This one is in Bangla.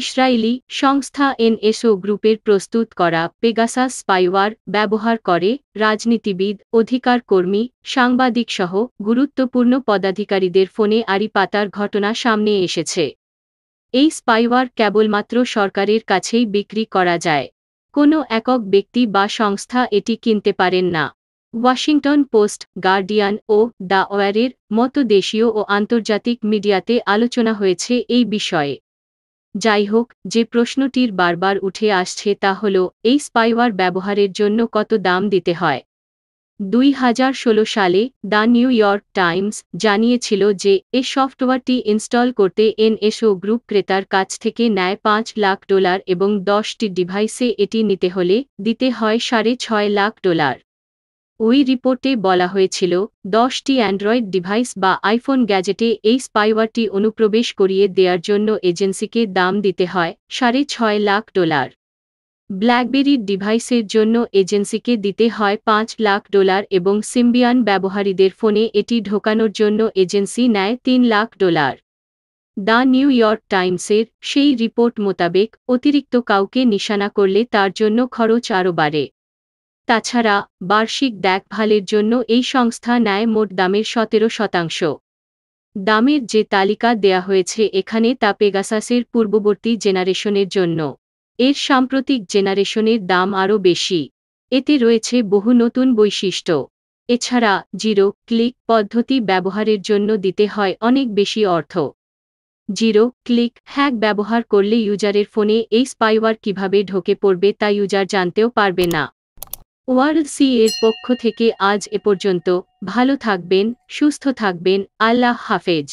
ইসরায়েলি সংস্থা এনএসও গ্রুপের প্রস্তুত করা পেগাসাস স্পাইওয়ার ব্যবহার করে রাজনীতিবিদ অধিকার কর্মী সাংবাদিকসহ গুরুত্বপূর্ণ পদাধিকারীদের ফোনে আড়ি পাতার ঘটনা সামনে এসেছে এই স্পাইওয়ার কেবলমাত্র সরকারের কাছেই বিক্রি করা যায় কোনো একক ব্যক্তি বা সংস্থা এটি কিনতে পারেন না ওয়াশিংটন পোস্ট গার্ডিয়ান ও দ্য ওয়ারের মতো দেশীয় ও আন্তর্জাতিক মিডিয়াতে আলোচনা হয়েছে এই বিষয়ে যাই হোক যে প্রশ্নটির বারবার উঠে আসছে তা হল এই স্পাইওয়ার ব্যবহারের জন্য কত দাম দিতে হয় দুই সালে দ্য নিউ ইয়র্ক টাইমস জানিয়েছিল যে এ সফটওয়্যারটি ইনস্টল করতে এনএসও গ্রুপ ক্রেতার কাছ থেকে নেয় পাঁচ লাখ ডলার এবং দশটি ডিভাইসে এটি নিতে হলে দিতে হয় সাড়ে ছয় লাখ ডলার ওই রিপোর্টে বলা হয়েছিল দশটি অ্যান্ড্রয়েড ডিভাইস বা আইফোন গ্যাজেটে এই স্পাইওয়ারটি অনুপ্রবেশ করিয়ে দেওয়ার জন্য এজেন্সিকে দাম দিতে হয় সাড়ে ছয় লাখ ডলার ব্ল্যাকবেরির ডিভাইসের জন্য এজেন্সিকে দিতে হয় পাঁচ লাখ ডলার এবং সিম্বিয়ান ব্যবহারীদের ফোনে এটি ঢোকানোর জন্য এজেন্সি নেয় তিন lakh dollar the New York টাইমসের সেই রিপোর্ট মোতাবেক অতিরিক্ত কাউকে নিশানা করলে তার জন্য খরচ আরও বাড়ে তাছাড়া বার্ষিক দেখভালের জন্য এই সংস্থা নেয় মোট দামের সতেরো শতাংশ দামের যে তালিকা দেয়া হয়েছে এখানে তা পেগাসাসের পূর্ববর্তী জেনারেশনের জন্য এর সাম্প্রতিক জেনারেশনের দাম আরও বেশি এতে রয়েছে বহু নতুন বৈশিষ্ট্য এছাড়া জিরো ক্লিক পদ্ধতি ব্যবহারের জন্য দিতে হয় অনেক বেশি অর্থ জিরো ক্লিক হ্যাক ব্যবহার করলে ইউজারের ফোনে এই স্পাইওয়ার কিভাবে ঢোকে পড়বে তা ইউজার জানতেও পারবে না ওয়ারসি এর পক্ষ থেকে আজ এ পর্যন্ত ভালো থাকবেন সুস্থ থাকবেন আল্লাহ হাফেজ